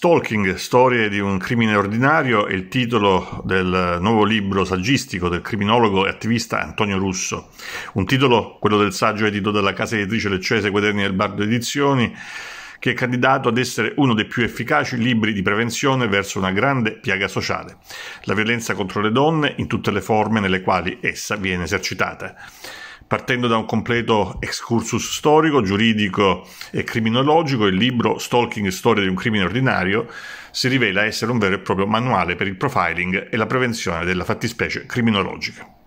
Stalking, storie di un crimine ordinario è il titolo del nuovo libro saggistico del criminologo e attivista Antonio Russo. Un titolo, quello del saggio edito dalla casa editrice leccese Guaderni del Bardo Edizioni, che è candidato ad essere uno dei più efficaci libri di prevenzione verso una grande piaga sociale, la violenza contro le donne in tutte le forme nelle quali essa viene esercitata. Partendo da un completo excursus storico, giuridico e criminologico, il libro Stalking Storia di un crimine ordinario si rivela essere un vero e proprio manuale per il profiling e la prevenzione della fattispecie criminologica.